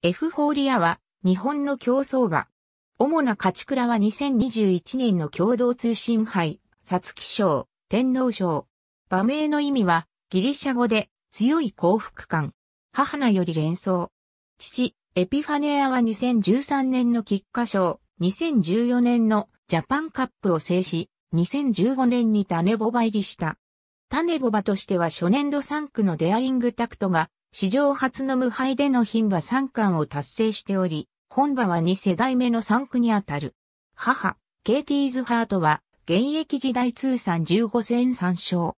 エフフォーリアは日本の競争馬。主な勝ち倉は2021年の共同通信杯、皐月賞、天皇賞。馬名の意味はギリシャ語で強い幸福感。母なより連想。父、エピファネアは2013年の菊花賞、2014年のジャパンカップを制し、2015年に種ボバ入りした。種ボバとしては初年度3区のデアリングタクトが史上初の無敗での牝馬三冠を達成しており、本馬は2世代目の3区にあたる。母、ケイティーズ・ハートは、現役時代通算15戦3勝。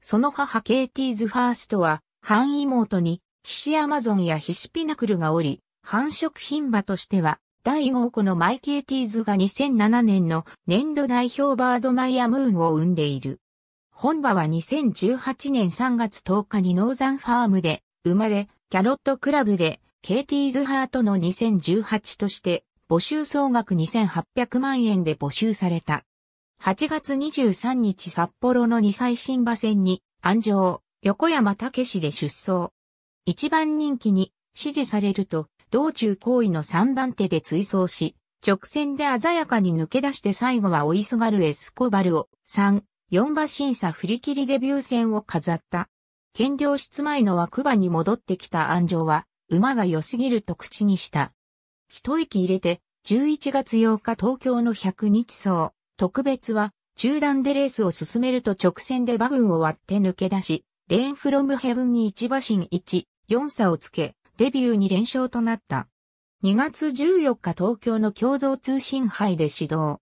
その母ケイティーズ・ファーストは、半妹に、ヒシアマゾンやヒシピナクルがおり、繁殖牝馬としては、第5個のマイケイティーズが2007年の年度代表バードマイアムーンを生んでいる。本馬は2018年3月10日にノーザンファームで生まれ、キャロットクラブで、ケイティーズハートの2018として、募集総額2800万円で募集された。8月23日札幌の2歳新馬戦に、安城、横山武史で出走。一番人気に、支持されると、道中行為の3番手で追走し、直線で鮮やかに抜け出して最後は追いすがるエスコバルを3、4馬審査振り切りデビュー戦を飾った。兼領室前の枠場に戻ってきた安城は、馬が良すぎると口にした。一息入れて、11月8日東京の百日走、特別は、中段でレースを進めると直線で馬群を割って抜け出し、レーンフロムヘブンに1馬身1、4差をつけ、デビューに連勝となった。2月14日東京の共同通信杯で指導。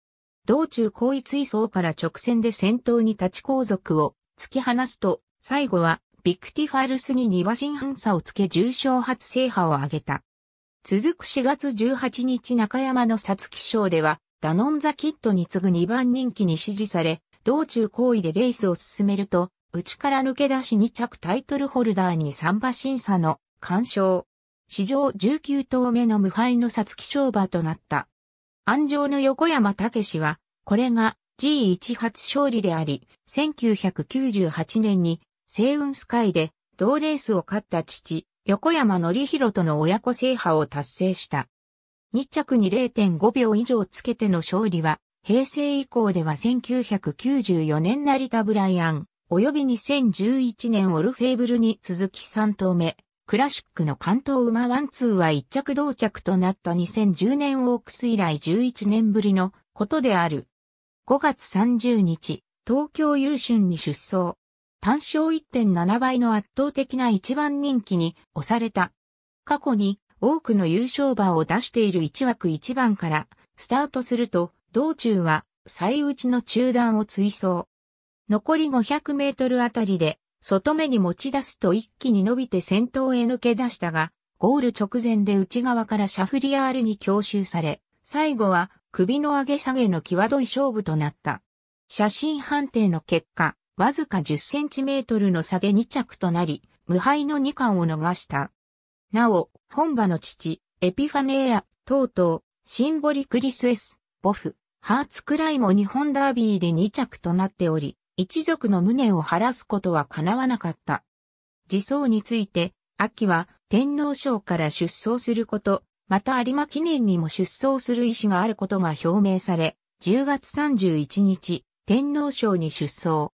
道中高位追走から直線で先頭に立ち後続を突き放すと、最後はビクティファルスに2馬身半差をつけ重賞初制覇を挙げた。続く4月18日中山の皐月賞では、ダノンザキッドに次ぐ2番人気に支持され、道中行為でレースを進めると、内から抜け出し2着タイトルホルダーに3馬審査の完勝。史上19頭目の無敗の皐月賞馬となった。安城の横山武史は、これが G1 初勝利であり、1998年に西雲スカイで、同レースを勝った父、横山則弘との親子制覇を達成した。2着に0.5秒以上つけての勝利は、平成以降では1994年成田ブライアン、及び2011年オルフェーブルに続き3頭目、クラシックの関東馬ワンツーは1着同着となった2010年オークス以来11年ぶりのことである。5月30日、東京優春に出走。単勝1.7倍の圧倒的な一番人気に押された。過去に多くの優勝馬を出している1枠1番からスタートすると、道中は最内の中段を追走。残り500メートルあたりで、外目に持ち出すと一気に伸びて先頭へ抜け出したが、ゴール直前で内側からシャフリアールに強襲され、最後は首の上げ下げの際どい勝負となった。写真判定の結果、わずか10センチメートルの差で2着となり、無敗の2冠を逃した。なお、本場の父、エピファネーア、とうとう、シンボリクリスエス、ボフ、ハーツクライも日本ダービーで2着となっており、一族の無念を晴らすことは叶わなかった。自走について、秋は天皇賞から出走すること、また有馬記念にも出走する意思があることが表明され、10月31日、天皇賞に出走。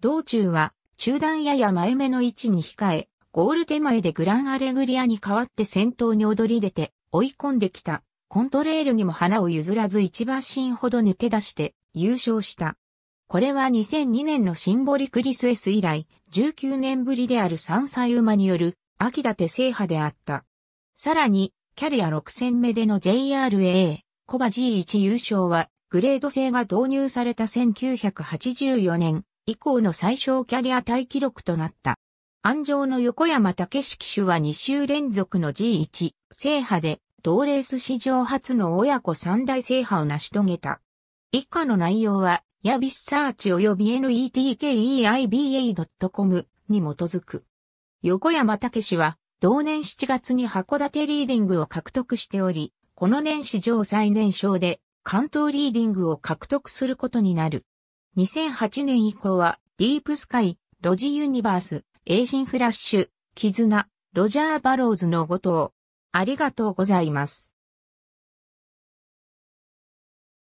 道中は中段やや前目の位置に控え、ゴール手前でグランアレグリアに代わって先頭に躍り出て追い込んできた。コントレールにも花を譲らず一馬身ほど抜け出して優勝した。これは2002年のシンボリクリスエス以来19年ぶりである3歳馬による秋立制覇であった。さらに、キャリア6戦目での JRA、コバ G1 優勝は、グレード制が導入された1984年、以降の最小キャリアタイ記録となった。安城の横山武史騎手は2週連続の G1 制覇で同レース史上初の親子三大制覇を成し遂げた。以下の内容は、ヤビスサーチ及び netkeiba.com に基づく。横山武史は、同年7月に函館リーディングを獲得しており、この年史上最年少で関東リーディングを獲得することになる。2008年以降は、ディープスカイ、ロジユニバース、エイジンフラッシュ、絆、ロジャー・バローズのごとありがとうございます。